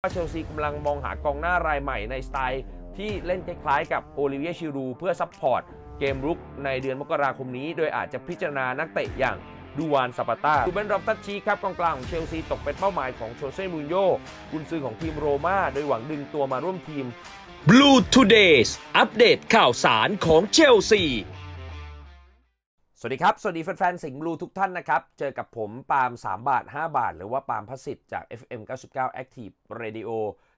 ว่าเชลซีกำลังมองหากองหน้ารายใหม่ในสไตล์ที่เล่นคล้ายๆกับโอลิเวียชิรูเพื่อซัพพอร์ตเกมรุกในเดือนมกราคมนี้โดยอาจจะพิจารณานักเตะอย่างดูวานซาปาตาดูเบนรอบตัดชีครับกองกลางของเชลซีตกเป็นเป้าหมายของโชเซ่มูนโยกุนซือของทีมโรมาโดยหวังดึงตัวมาร่วมทีม Blue Todays อัปเดตข่าวสารของเชลซีสวัสดีครับ สวัสดีแฟนๆสิงห์บลูทุกท่านนะครับ เจอกับผมปาล์ม3 บาท 5 บาท หรือว่าปาล์มพัสิทธิ์จาก FM 99 Active Radio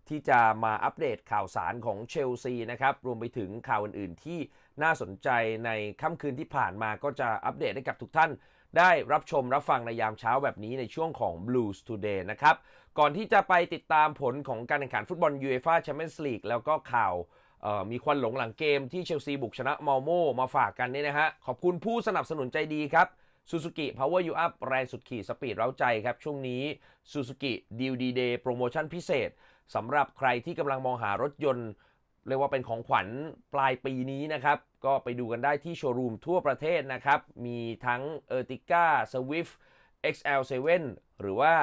ที่จะมาอัปเดตข่าวสารของเชลซีนะครับ รวมไปถึงข่าวอื่นๆ ที่น่าสนใจในค่ำคืนที่ผ่านมาก็จะอัปเดตให้กับทุกท่าน ได้รับชมรับฟังในยามเช้าแบบนี้ในช่วงของ Blues Today นะครับ ก่อนที่จะไปติดตามผลของการแข่งขันฟุตบอล UEFA Champions League แล้วก็ข่าวมีควันหลงหลังเกมที่เชลซีบุกชนะมอลโม มาฝากกันเนี่ยนะฮะขอบคุณผู้สนับสนุนใจดีครับซูซูกิพาวเวอร์ยูอัพแรงสุดขีดสปีดเร้าใจครับ ช่วงนี้ซูซูกิดีลดีเดย์โปรโมชั่นพิเศษสำหรับใครที่กำลังมองหารถยนต์เรียกว่าเป็นของขวัญปลายปีนี้นะครับ ก็ไปดูกันได้ที่โชว์รูมทั่วประเทศนะครับ มีทั้ง e r t i g a Swift XL7 หรือว่า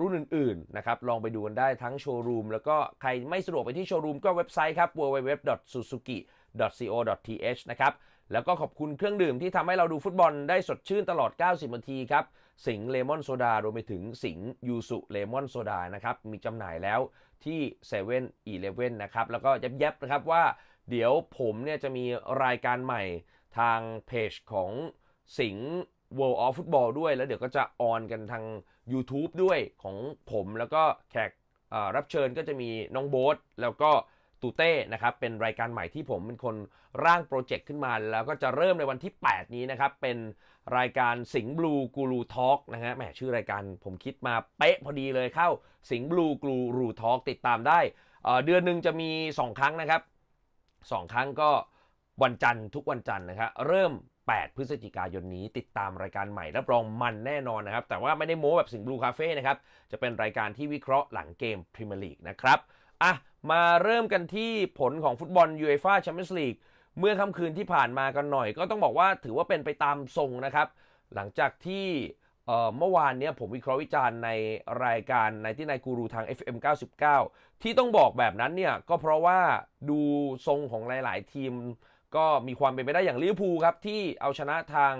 รุ่นอื่นๆ นะครับ ลองไปดูกันได้ทั้งโชว์รูม แล้วก็ใครไม่สะดวกไปที่โชว์รูมก็เว็บไซต์ครับ www.suzuki.co.th นะครับ แล้วก็ขอบคุณเครื่องดื่มที่ทำให้เราดูฟุตบอลได้สดชื่นตลอด 90 นาทีครับ สิงเลมอนโซดา รวมไปถึงสิงยูสุเลมอนโซดานะครับ มีจำหน่ายแล้วที่7 e เ e ่ e อนะครับ แล้วก็ยับยับนะครับว่า เดี๋ยวผมเนี่ยจะมีรายการใหม่ทางเพจของสิง World of Football ด้วยแล้วเดี๋ยวก็จะออนกันทาง YouTube ด้วยของผมแล้วก็แขกรับเชิญก็จะมีน้องโบ๊ทแล้วก็ตูเต้ นะครับ เป็นรายการใหม่ที่ผมเป็นคนร่างโปรเจกต์ขึ้นมาแล้วก็จะเริ่มในวันที่ 8 นี้นะครับ เป็นรายการสิงห์บลูกูรูทอล์กนะฮะแหมชื่อรายการผมคิดมาเป๊ะพอดีเลยเข้าสิงห์บลูกูรูทอล์กติดตามได้ เดือนหนึ่งจะมี2ครั้งนะครับ 2 ครั้งก็วันจันทร์ทุกวันจันทร์นะครับเริ่ม8 พฤศจิกายนนี้ติดตามรายการใหม่รับรองมันแน่นอนนะครับ แต่ว่าไม่ได้โม้แบบสิงบลูคาเฟ่นะครับ จะเป็นรายการที่วิเคราะห์ หลังเกมพรีเมียร์ลีกนะครับ อ่ะ มาเริ่มกันที่ผลของฟุตบอลยูเอฟ่าแชมเปี้ยนส์ลีกเมื่อค่ำคืนที่ผ่านมากันหน่อย ก็ต้องบอกว่าถือว่าเป็นไปตามทรงนะครับ หลังจากที่เมื่อวานเนี้ยผมวิเคราะห์วิจารณ์ในรายการในที่นายกูรูทาง FM 99 ที่ต้องบอกแบบนั้นเนี่ยก็เพราะว่าดูทรงของหลาย ๆ ทีมก็มีความเป็นไปได้อย่างลิเวอร์พูลครับที่เอาชนะทาง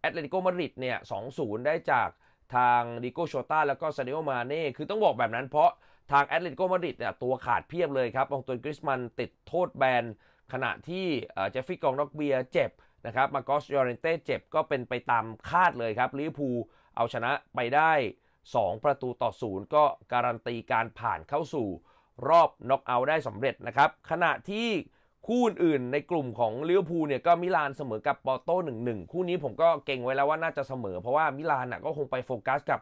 แอตเลติโกมาดริดเนี่ยสองศูนย์ได้จากทางดิโกโชต้าแล้วก็ซาเิโอมาเน่ คือต้องบอกแบบนั้นเพราะทางแอตเลติโกมาดริดเนี่ยตัวขาดเพียบเลยครับองตันกริสมันติดโทษแบนขณะที่เจฟฟี่กองดอกเบียเจ็บนะครับมาโกสยอร์เรนเต้เจ็บ ก็เป็นไปตามคาดเลยครับลิเวอร์พูลเอาชนะไปได้ 2 ประตูต่อศูนย์ก็การันตีการผ่านเข้าสู่รอบน็อกเอาท์ได้สำเร็จนะครับขณะที่คู่อื่น ในกลุ่มของลิเวอร์พูลเนี่ยก็มิลานเสมอกับปอร์โต้หนึ่งหนึ่งคู่นี้ผมก็เก่งไว้แล้วว่าน่าจะเสมอ เพราะว่ามิลานน่ะก็คงไปโฟกัสกับ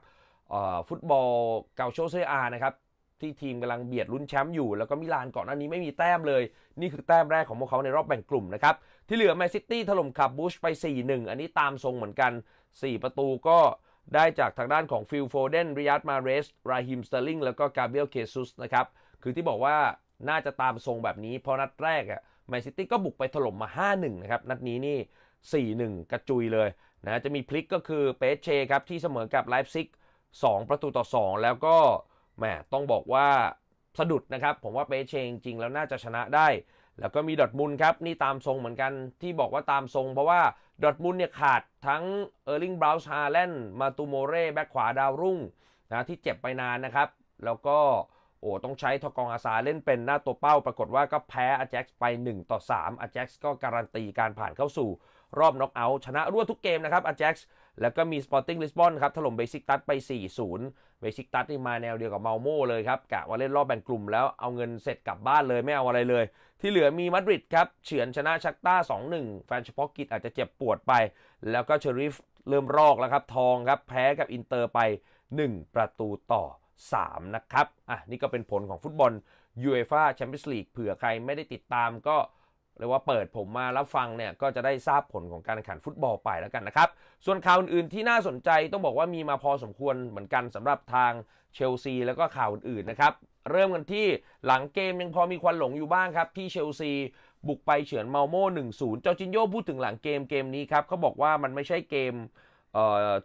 ฟุตบอลเกาโชเซอานะครับที่ทีมกำลังเบียดลุ้นแชมป์อยู่แล้วก็มิลานก่อนหน้านี้ไม่มีแต้มเลย นี่คือแต้มแรกของพวกเขาในรอบแบ่งกลุ่มนะครับ ที่เหลือแมนซิตี้ถล่มขับบูชไป 4-1 อันนี้ตามทรงเหมือนกัน 4 ประตูก็ได้จากทางด้านของฟิลโฟเดนริยัตมาเรส ราฮิมสเตอร์ลิงแล้วก็กาเบรียลเคซุสนะครับคือที่บอกว่าน่าจะตามทรงแบบนี้เพราะนัดแรกอ่ะแมนซิตี้ก็บุกไปถล่มมา5-1 นะครับ นัดนี้นี่ 4-1 กระจุยเลยนะจะมีพลิกก็คือเปเชครับ ที่เสมอกับไลฟ์ซิก2ประตูต่อ 2 แล้วก็แหมต้องบอกว่าสะดุดนะครับ ผมว่าเปเชจริงแล้วน่าจะชนะได้ แล้วก็มีดอทมุลครับ นี่ตามทรงเหมือนกันที่บอกว่าตามทรงเพราะว่าดอทมุลเนี่ยขาดทั้งเออร์ลิงบราวส์ฮาแลนด์มาตูโมเร่แบ็คขวาดาวรุ่งนะที่เจ็บไปนานนะครับแล้วก็โอ้ต้องใช้ทกองอาซาเล่นเป็นหน้าตัวเป้า ปรากฏว่าก็แพ้อาแจ็กไป 1 ต่อ3อาแจ็กก็การันตีการผ่านเข้าสู่ รอบน็อกเอาท์ชนะรวดทุกเกมนะครับอาแจ็กแล้วก็มีสปอร์ติ้งลิสบอนครับถล่มเบซิกตัสไป4-0เบซิกตัสนี่มาแนวเดียวกับเมาโม่เลยครับกะว่าเล่นรอบแบ่งกลุ่มแล้วเอาเงินเสร็จกลับบ้านเลย ไม่เอาอะไรเลย ที่เหลือมีมาดริดครับ เฉือนชนะชักต้า2-1 แฟนเฉพาะกิจอาจจะเจ็บปวดไป แล้วก็เชอริฟเริ่มรอกแล้วครับทองครับแพ้กับอินเตอร์ไป 1 ประตูต่อ3 นะครับ อ่ะนี่ก็เป็นผลของฟุตบอลยูเอฟ่าแชมเปี้ยนส์ลีก เผื่อใครไม่ได้ติดตามก็เรียกว่าเปิดผมมารับฟังเนี่ยก็จะได้ทราบผลของการแข่งฟุตบอลไปแล้วกันนะครับ ส่วนข่าวอื่นๆที่น่าสนใจต้องบอกว่ามีมาพอสมควรเหมือนกันสำหรับทางเชลซีแล้วก็ข่าวอื่นๆนะครับ เริ่มกันที่หลังเกมยังพอมีควันหลงอยู่บ้างครับที่เชลซีบุกไปเฉือนเมาโม่หนึ่งศูย์เจ้าจินโยพูดถึงหลังเกมเกมนี้ครับเขาบอกว่ามันไม่ใช่เกม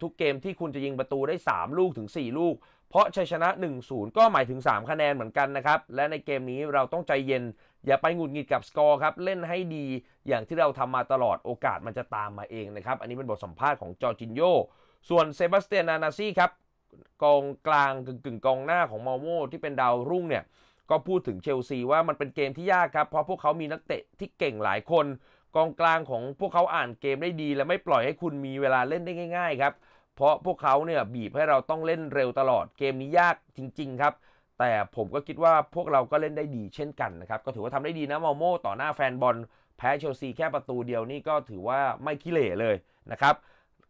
ทุกเกมที่คุณจะยิงประตูได้ 3 ลูกถึง 4 ลูกเพราะชัยชนะ 1-0 ก็หมายถึง 3 คะแนนเหมือนกันนะครับ และในเกมนี้เราต้องใจเย็น อย่าไปหงุดหงิดกับสกอร์ครับ เล่นให้ดีอย่างที่เราทำมาตลอดโอกาสมันจะตามมาเองนะครับ อันนี้เป็นบทสัมภาษณ์ของจอร์จินโยส่วนเซบาสเตียนานาซีครับกองกลางกึ่งกึ่งกองหน้าของมอโมที่เป็นดาวรุ่งเนี่ย ก็พูดถึงเชลซีว่ามันเป็นเกมที่ยากครับ เพราะพวกเขามีนักเตะที่เก่งหลายคน กองกลางของพวกเขาอ่านเกมได้ดีและไม่ปล่อยให้คุณมีเวลาเล่นได้ง่าย ๆครับเพราะพวกเขาเนี่ย บีบให้เราต้องเล่นเร็วตลอดเกมนี้ยากจริงๆครับ แต่ผมก็คิดว่าพวกเราก็เล่นได้ดีเช่นกันนะครับ ก็ถือว่าทำได้ดีนะมอโม่ต่อหน้าแฟนบอลแพ้เชลซีแค่ประตูเดียวนี่ก็ถือว่าไม่ขี้เหร่เลยนะครับ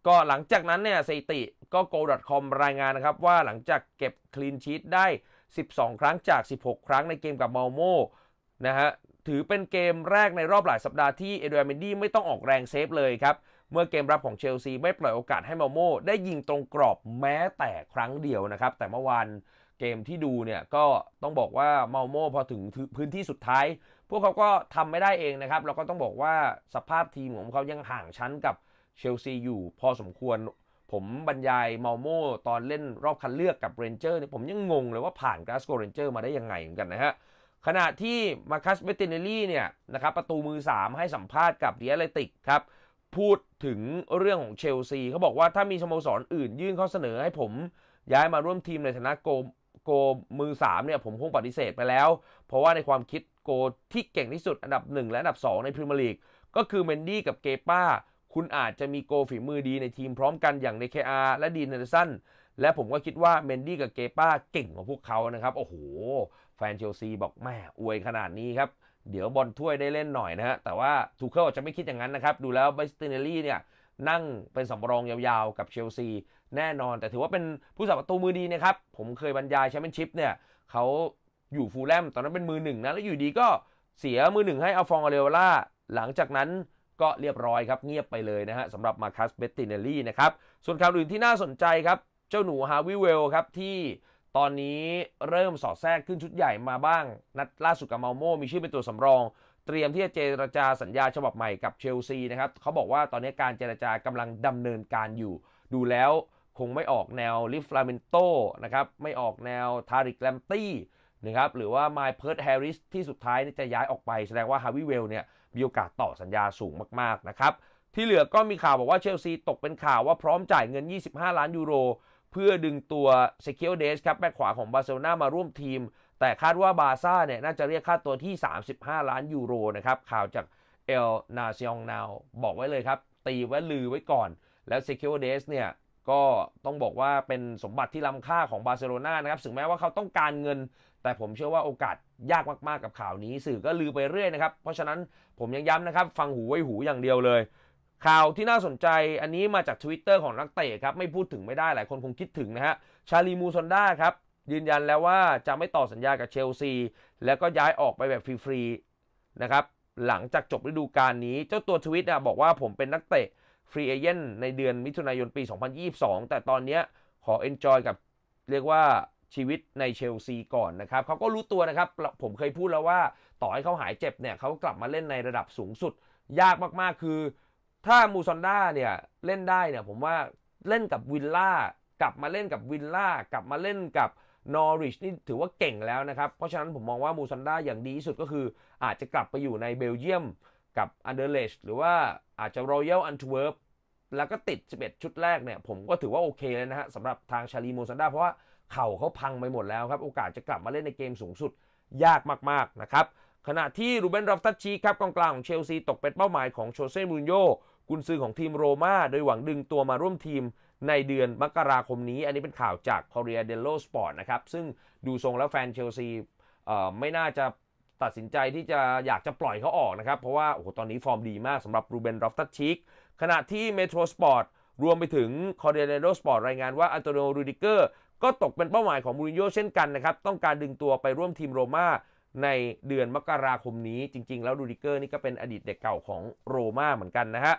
ก็หลังจากนั้นเนี่ยสถิติก็ go.com รายงานนะครับ ว่าหลังจากเก็บคลีนชีตได้ 12 ครั้งจาก 16 ครั้งในเกมกับมอโมนะฮะถือเป็นเกมแรกในรอบหลายสัปดาห์ที่เอเดรเยนดี้ไม่ต้องออกแรงเซฟเลยครับเมื่อเกมรับของเชลซีไม่ปล่อยโอกาสให้มาโม่ได้ยิงตรงกรอบแม้แต่ครั้งเดียวนะครับ แต่เมื่อวานเกมที่ดูเนี่ยก็ต้องบอกว่าเมาโม่พอถึงพื้นที่สุดท้าย พวกเขาก็ทำไม่ได้เองนะครับ เราก็ต้องบอกว่าสภาพทีมของเขายังห่างชั้นกับเชลซีอยู่พอสมควร ผมบรรยายเมาโม่ตอนเล่นรอบคัดเลือกกับเรนเจอร์เนี่ยผมยังงงเลยว่าผ่านกราสโกเรนเจอร์มาได้ยังไงเหมือนกันนะฮะขณะที่มาคัสเบตินเนลลี่เนี่ยนะครับประตูมือ 3 ให้สัมภาษณ์กับเดียเลติกครับพูดถึงเรื่องของเชลซีเขาบอกว่าถ้ามีสโมสรออื่นยื่นข้อเสนอให้ผมย้ายมาร่วมทีมในฐานะโกโกมือ3เนี่ยผมคงปฏิเสธไปแล้ว เพราะว่าในความคิดโกที่เก่งที่สุดอันดับ 1 และอันดับ 2 ในพรีเมียร์ลีก ก็คือเมนดี้กับเกป้า คุณอาจจะมีโกฝีมือดีในทีมพร้อมกันอย่างในเคอาและดีนเนอร์สันและผมก็คิดว่าเมนดี้กับเกป้าเก่งกว่าพวกเขานะครับโอ้โหแฟนเชลซีบอกแม่อวยขนาดนี้ครับเดี๋ยวบอลถ้วยได้เล่นหน่อยนะฮะ แต่ว่าทูเคิลจะไม่คิดอย่างนั้นนะครับ ดูแล้วเบสตินเนลลี่เนี่ยนั่งเป็นสำรองยาวๆกับเชลซี แน่นอน แต่ถือว่าเป็นผู้สับประตูมือดีนะครับ ผมเคยบรรยายแชมเปี้ยนชิพเนี่ยเขาอยู่ฟูลแลมตอนนั้นเป็นมือหนึ่งนะ แล้วอยู่ดีก็เสียมือหนึ่งให้อัลฟองอเรวล่าหลังจากนั้นก็เรียบร้อยครับเงียบไปเลยนะฮะสำหรับมาคัสเบตตินเนลลี่นะครับ ส่วนข่าวอื่นที่น่าสนใจครับเจ้าหนูฮาวิเวลครับที่ตอนนี้เริ่มสอดแทรกขึ้นชุดใหญ่มาบ้าง นัดล่าสุดกับเมาโม มีชื่อเป็นตัวสำรอง เตรียมที่จะเจรจาสัญญาฉบับใหม่กับเชลซีนะครับเขาบอกว่าตอนนี้การเจรจากำลังดำเนินการอยู่ ดูแล้วคงไม่ออกแนวลิฟลาเมนโตนะครับ ไม่ออกแนวทาริกแลมตี้นะครับ หรือว่าไมล์เพิร์ดแฮร์ริสที่สุดท้ายจะย้ายออกไป แสดงว่าฮาวิเวลเนี่ยมีโอกาสต่อสัญญาสูงมากๆนะครับ ที่เหลือก็มีข่าวบอกว่าเชลซีตกเป็นข่าวว่าพร้อมจ่ายเงิน 25 ล้านยูโรเพื่อดึงตัวเซเคียวเดสครับแบ็คขวาของบาร์เซโลนามาร่วมทีม แต่คาดว่าบาซ่าเนี่ยน่าจะเรียกค่าตัวที่ 35 ล้านยูโรนะครับข่าวจากเอลนาซิองนาวบอกไว้เลยครับ ตีไว้ลือไว้ก่อน แล้วเซเคียวเดสเนี่ยก็ต้องบอกว่าเป็นสมบัติที่ล้ำค่าของบาร์เซโลนานะครับถึงแม้ว่าเขาต้องการเงิน แต่ผมเชื่อว่าโอกาสยากมากๆกับข่าวนี้ สื่อก็ลือไปเรื่อยนะครับ เพราะฉะนั้นผมยังย้ำนะครับฟังหูไว้หูอย่างเดียวเลยข่าวที่น่าสนใจอันนี้มาจาก Twitter ของนักเตะครับ ไม่พูดถึงไม่ได้ หลายคนคงคิดถึงนะฮะชาลีมูซอนด้าครับยืนยันแล้วว่าจะไม่ต่อสัญญากับเชลซีแล้วก็ย้ายออกไปแบบฟรีๆนะครับ หลังจากจบฤดูกาลนี้เจ้าตัวทวิตนะบอกว่าผมเป็นนักเตะฟรีเอเย่นในเดือนมิถุนายนปี 2022 แต่ตอนนี้ขอเอนจอยกับเรียกว่าชีวิตในเชลซีก่อนนะครับเขาก็รู้ตัวนะครับ ผมเคยพูดแล้วว่าต่อให้เขาหายเจ็บเนี่ยเขากลับมาเล่นในระดับสูงสุด ยากมากๆคือถ้ามูซอนด้าเนี่ยเล่นได้เนี่ยผมว่าเล่นกับวิลล่ากลับมาเล่นกับวิลล่ากลับมาเล่นกับนอริชนี่ถือว่าเก่งแล้วนะครับ เพราะฉะนั้นผมมองว่ามูซอนด้าอย่างดีที่สุดก็คือ อาจจะกลับไปอยู่ในเบลเยียมกับอันเดอร์เลชหรือว่าอาจจะรอยัลอันทเวิร์บแล้วก็ติด 11 ชุดแรกเนี่ยผมก็ถือว่าโอเคเลยนะฮะสำหรับทางชาลีมูซอนด้าเพราะว่าเข่าเขาพังไปหมดแล้วครับ โอกาสจะกลับมาเล่นในเกมสูงสุดยากมากๆนะครับขณะที่รูเบนรอฟตัชชีครับกองกลางของเชลซีตกเป็นเป้าหมายของโชเซ่มูนโยกุนซือของทีมโรม่าโดยหวังดึงตัวมาร่วมทีมในเดือนมกราคมนี้ อันนี้เป็นข่าวจากค o r รี e เ dello Sport นะครับ ซึ่งดูทรงแล้วแฟนเชลซีไม่น่าจะตัดสินใจที่จะอยากจะปล่อยเขาออกนะครับ เพราะว่าโอ้โหตอนนี้ฟอร์มดีมากสำหรับรูเบนรอฟตัชชิกขณะที่เมโทรสปอร์ตรวมไปถึงคอเดเนโดสปอร์ตรายงานว่าอันโตนิโอรูดิเกอร์ก็ตกเป็นเป้าหมายของมูรินโญ่เช่นกันนะครับต้องการดึงตัวไปร่วมทีมโรมา่าในเดือนมกราคมนี้จริง ๆ แล้วดูดิเกอร์ นี่ก็เป็นอดีตเด็กเก่าของโรม่าเหมือนกันนะฮะ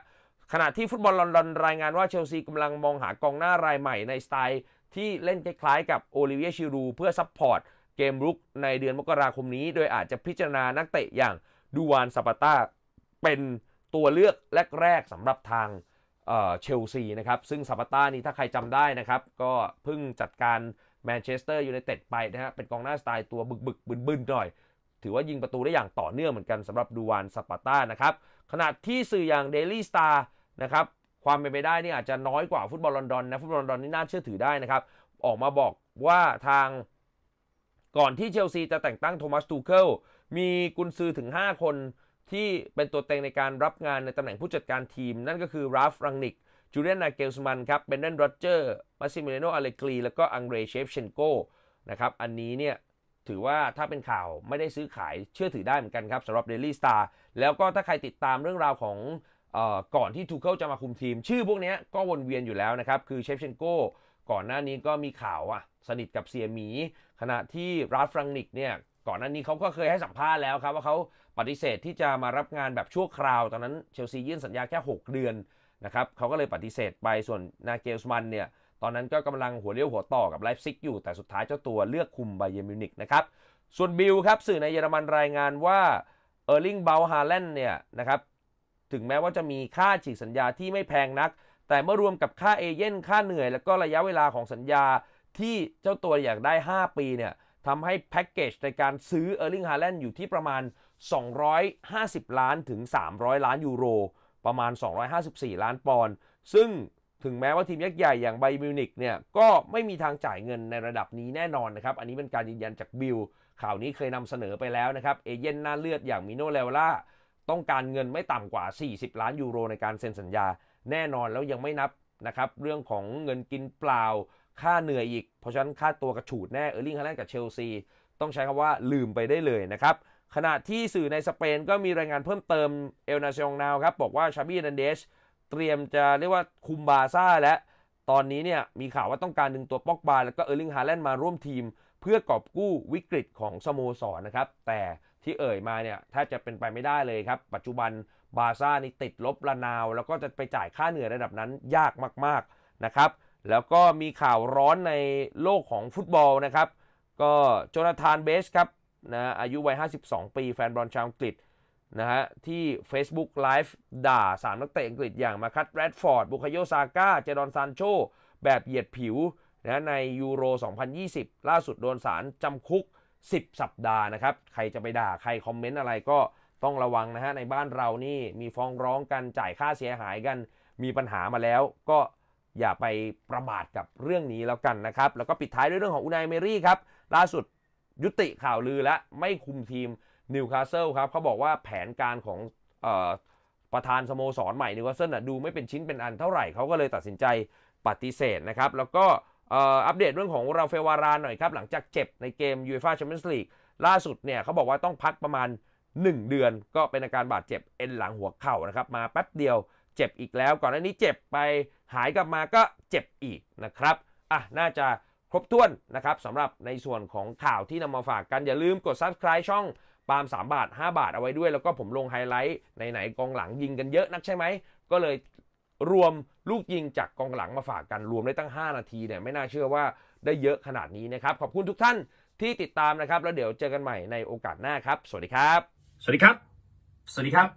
ขณะที่ฟุตบอลลอนดอน รายงานว่าเชลซีกำลังมองหากองหน้ารายใหม่ในสไตล์ ที่เล่นคล้าย ๆ กับโอลิเวียชิรู เพื่อซัพพอร์ตเกมรุกในเดือนมกราคมนี้ โดยอาจจะพิจารณานักเตะอย่างดูวานซาปาต้าเป็นตัวเลือกแรก ๆสำหรับทางเชลซีนะครับซึ่งซาปาต้านี่ถ้าใครจำได้นะครับก็เพิ่งจัดการแมนเชสเตอร์ยูไนเต็ดไปนะฮะเป็นกองหน้าสไตล์ตัวบึกบึกบึนบึนหน่อยถือว่ายิงประตูได้อย่างต่อเนื่องเหมือนกันสำหรับดูวานสปาตานะครับขณะที่สื่ออย่าง Daily Star นะครับความเป็นไปได้นี่อาจจะน้อยกว่าฟุตบอลลอนดอนนะฟุตบอลลอนดอนนี่น่าเชื่อถือได้นะครับออกมาบอกว่าทางก่อนที่เชลซีจะแต่งตั้งโทมัสตูเคิลมีกุนซือถึง 5 คนที่เป็นตัวเต็งในการรับงานในตำแหน่งผู้จัดการทีม นั่นก็คือราฟรังนิกจูเลียนนาเกลสมันครับเบนเดนโรเจอร์มาซิเมเลโนอเลกรีแล้วก็อังเรเชฟเชนโกนะครับอันนี้เนี่ยถือว่าถ้าเป็นข่าวไม่ได้ซื้อขายเชื่อถือได้เหมือนกันครับสำหรับ Daily Star แล้วก็ถ้าใครติดตามเรื่องราวของก่อนที่ทูเคิลจะมาคุมทีม ชื่อพวกนี้ก็วนเวียนอยู่แล้วนะครับ คือเชฟเชนโก้ก่อนหน้านี้ก็มีข่าวอ่ะสนิทกับเซียมี ขณะที่ราฟรังนิกเนี่ยก่อนหน้านี้เขาก็เคยให้สัมภาษณ์แล้วครับว่าเขาปฏิเสธที่จะมารับงานแบบชั่วคราวตอนนั้นเชลซียื่นสัญญาแค่6 เดือนนะครับเขาก็เลยปฏิเสธไปส่วนนาเกลสมันเนี่ยอนนั้นก็กำลังหัวเลี้ยวหัวต่อกับไลฟ์ซิกอยู่ แต่สุดท้ายเจ้าตัวเลือกคุมไบเยมิวนิกนะครับ ส่วนบิลครับ สื่อในเยอรมันรายงานว่าเออร์ลิงเบลฮาแลนด์เนี่ยนะครับถึงแม้ว่าจะมีค่าฉีกสัญญาที่ไม่แพงนัก แต่เมื่อรวมกับค่าเอเย่นค่าเหนื่อยแล้วก็ระยะเวลาของสัญญาที่เจ้าตัวอยากได้ 5 ปีเนี่ยทำให้แพ็กเกจในการซื้อเออร์ลิงฮาแลนด์อยู่ที่ประมาณ 250ล้านถึง300ล้านยูโร ประมาณ 254 ล้านปอนด์ซึ่งถึงแม้ว่าทีมยักษ์ใหญ่อย่างไบมิวนิกเนี่ยก็ไม่มีทางจ่ายเงินในระดับนี้แน่นอนนะครับ อันนี้เป็นการยืนยันจากบิลข่าวนี้เคยนำเสนอไปแล้วนะครับเอเย่นหน้าเลือดอย่างมิโนเลล่าต้องการเงินไม่ต่ำกว่า 40 ล้านยูโรในการเซ็นสัญญาแน่นอนแล้วยังไม่นับนะครับเรื่องของเงินกินเปล่าค่าเหนื่อยอีกเพราะฉะนั้นค่าตัวกระฉูดแน่เออร์ลิงฮาแลนด์กับเชลซีต้องใช้คำว่าลืมไปได้เลยนะครับขณะที่สื่อในสเปน ก็มีรายงานเพิ่มเติมเอลนาซองนาวครับบอกว่าชาบี้ดันเดชเตรียมจะเรียกว่าคุมบาซ่าและตอนนี้เนี่ยมีข่าวว่าต้องการดึงตัวป็อกบาแล้วก็เออร์ลิงฮาแลนด์มาร่วมทีม เพื่อกอบกู้วิกฤตของสโมสรนนะครับแต่ที่เอ่ยมาเนี่ยแทบจะเป็นไปไม่ได้เลยครับปัจจุบันบาซ่านี่ติดลบระนาว แล้วก็จะไปจ่ายค่าเหนื่อยระดับนั้นยากมากๆนะครับแล้วก็มีข่าวร้อนในโลกของฟุตบอลนะครับก็โจนาธานเบสครับนะอายุวัย52ปีแฟนบอลชาวอังกฤษนะฮะ ที่ Facebook Live ด่าสามนักเตะอังกฤษอย่างมาคัตแรดฟอร์ดบุคโยซาก้าเจดอนซานโชแบบเหยียดผิวนะในยูโร 2020 ล่าสุดโดนสารจำคุก 10 สัปดาห์นะครับ ใครจะไปด่าใครคอมเมนต์อะไรก็ต้องระวังนะฮะในบ้านเรานี่ มีฟ้องร้องกันจ่ายค่าเสียหายกันมีปัญหามาแล้ว ก็อย่าไปประมาทกับเรื่องนี้แล้วกันนะครับ แล้วก็ปิดท้ายด้วยเรื่องของอุนายเมรี่ครับล่าสุดยุติข่าวลือและไม่คุมทีมนิวคาสเซิลครับเขาบอกว่าแผนการของประธานสโมสรใหม่นิวคาสเซิลดูไม่เป็นชิ้นเป็นอันเท่าไหร่เขาก็เลยตัดสินใจปฏิเสธนะครับ แล้วก็อัปเดตเรื่องของราเฟวาราน หน่อยครับ หลังจากเจ็บในเกมยูฟ่าแชมเปี้ยนส์ลีกล่าสุดเนี่ยเขาบอกว่าต้องพักประมาณ 1 เดือนก็เป็นอาการบาดเจ็บ เอ็นหลังหัวเข่านะครับ มาแป๊บเดียวเจ็บอีกแล้ว ก่อนหน้านี้เจ็บไปหายกลับมาก็เจ็บอีกนะครับอ่ะน่าจะครบถ้วนนะครับสำหรับในส่วนของข่าวที่นำมาฝากกันอย่าลืมกด subscribe ช่องปาล์ม3บาท 5 บาทเอาไว้ด้วยแล้วก็ผมลงไฮไลท์ไหนๆกองหลังยิงกันเยอะนักใช่ไหมก็เลยรวมลูกยิงจากกองหลังมาฝากกันรวมได้ตั้ง 5 นาทีเนี่ยไม่น่าเชื่อว่าได้เยอะขนาดนี้นะครับ ขอบคุณทุกท่านที่ติดตามนะครับแล้วเดี๋ยวเจอกันใหม่ในโอกาสหน้าครับ สวัสดีครับ สวัสดีครับ สวัสดีครับ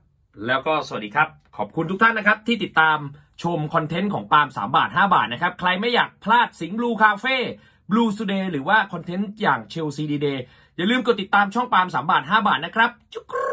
แล้วก็สวัสดีครับ ขอบคุณทุกท่านนะครับที่ติดตามชมคอนเทนต์ของปาล์ม3 บาท 5 บาทนะครับใครไม่อยากพลาดสิงห์บลูคาเฟ่บลูส e เดย์หรือว่า คอนเทนต์ อย่างเชลซีดีเดย์อย่าลืมกดติดตามช่องปาล์มสามบาทห้าบาทนะครับจุ๊ก